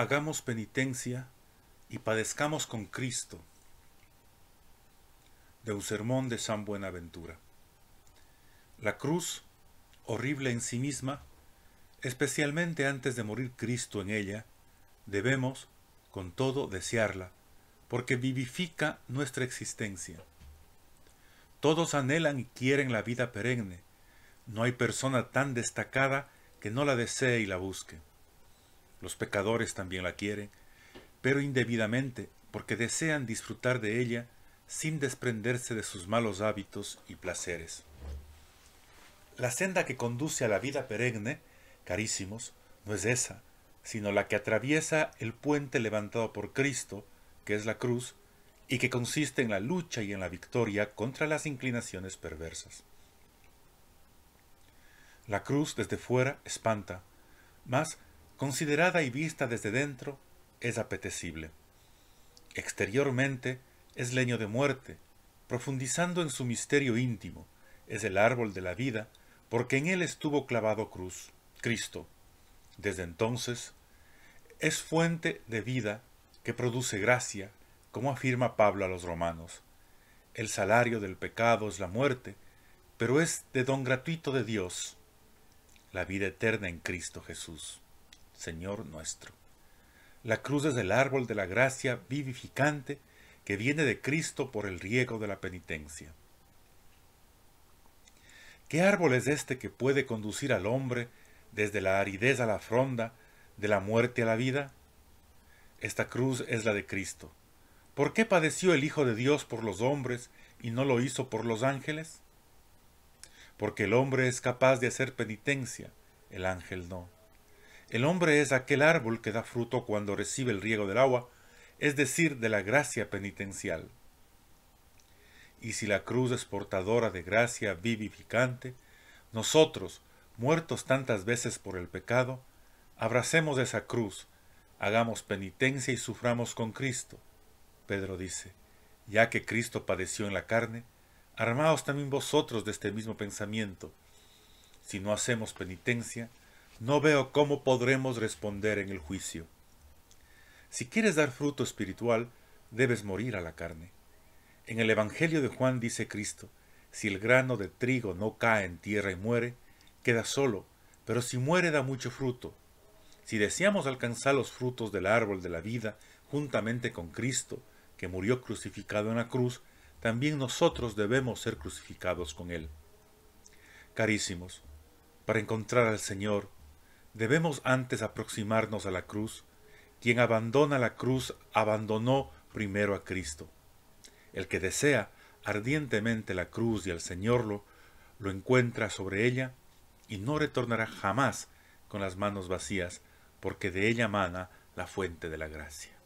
hagamos penitencia y padezcamos con Cristo. De un sermón de San Buenaventura. La cruz, horrible en sí misma, especialmente antes de morir Cristo en ella, debemos, con todo, desearla, porque vivifica nuestra existencia. Todos anhelan y quieren la vida perenne. No hay persona tan destacada que no la desee y la busque los pecadores también la quieren, pero indebidamente, porque desean disfrutar de ella sin desprenderse de sus malos hábitos y placeres. La senda que conduce a la vida perenne, carísimos, no es esa, sino la que atraviesa el puente levantado por Cristo, que es la cruz, y que consiste en la lucha y en la victoria contra las inclinaciones perversas. La cruz desde fuera espanta, mas considerada y vista desde dentro, es apetecible. Exteriormente es leño de muerte, profundizando en su misterio íntimo, es el árbol de la vida, porque en él estuvo clavado cruz, Cristo. Desde entonces, es fuente de vida que produce gracia, como afirma Pablo a los romanos. El salario del pecado es la muerte, pero es de don gratuito de Dios, la vida eterna en Cristo Jesús. Señor nuestro. La cruz es el árbol de la gracia vivificante que viene de Cristo por el riego de la penitencia. ¿Qué árbol es este que puede conducir al hombre desde la aridez a la fronda, de la muerte a la vida? Esta cruz es la de Cristo. ¿Por qué padeció el Hijo de Dios por los hombres y no lo hizo por los ángeles? Porque el hombre es capaz de hacer penitencia, el ángel no. El hombre es aquel árbol que da fruto cuando recibe el riego del agua, es decir, de la gracia penitencial. Y si la cruz es portadora de gracia vivificante, nosotros, muertos tantas veces por el pecado, abracemos esa cruz, hagamos penitencia y suframos con Cristo. Pedro dice, ya que Cristo padeció en la carne, armaos también vosotros de este mismo pensamiento. Si no hacemos penitencia, no veo cómo podremos responder en el juicio. Si quieres dar fruto espiritual, debes morir a la carne. En el Evangelio de Juan dice Cristo, si el grano de trigo no cae en tierra y muere, queda solo, pero si muere da mucho fruto. Si deseamos alcanzar los frutos del árbol de la vida juntamente con Cristo, que murió crucificado en la cruz, también nosotros debemos ser crucificados con Él. Carísimos, para encontrar al Señor, Debemos antes aproximarnos a la cruz. Quien abandona la cruz abandonó primero a Cristo. El que desea ardientemente la cruz y al Señor lo, lo encuentra sobre ella y no retornará jamás con las manos vacías, porque de ella mana la fuente de la gracia.